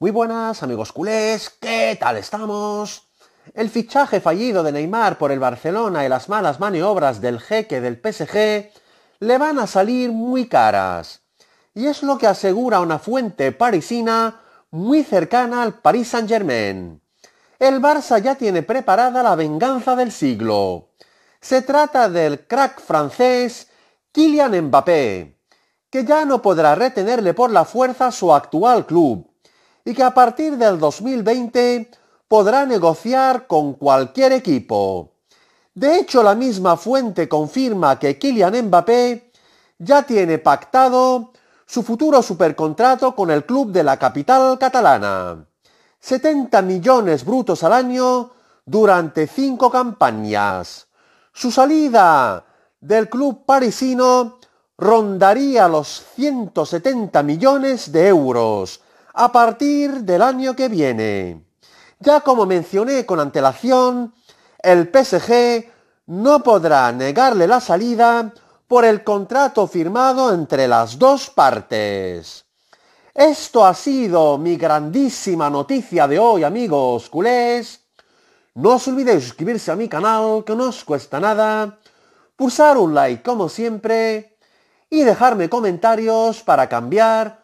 Muy buenas amigos culés, ¿qué tal estamos? El fichaje fallido de Neymar por el Barcelona y las malas maniobras del jeque del PSG le van a salir muy caras. Y es lo que asegura una fuente parisina muy cercana al Paris Saint-Germain. El Barça ya tiene preparada la venganza del siglo. Se trata del crack francés Kylian Mbappé, que ya no podrá retenerle por la fuerza su actual club y que a partir del 2020 podrá negociar con cualquier equipo. De hecho, la misma fuente confirma que Kylian Mbappé ya tiene pactado su futuro supercontrato con el club de la capital catalana. 70 millones brutos al año durante cinco campañas. Su salida del club parisino rondaría los 170 millones de euros, a partir del año que viene. Ya como mencioné con antelación, el PSG no podrá negarle la salida por el contrato firmado entre las dos partes. Esto ha sido mi grandísima noticia de hoy, amigos culés. No os olvidéis suscribirse a mi canal, que no os cuesta nada, pulsar un like como siempre y dejarme comentarios para cambiar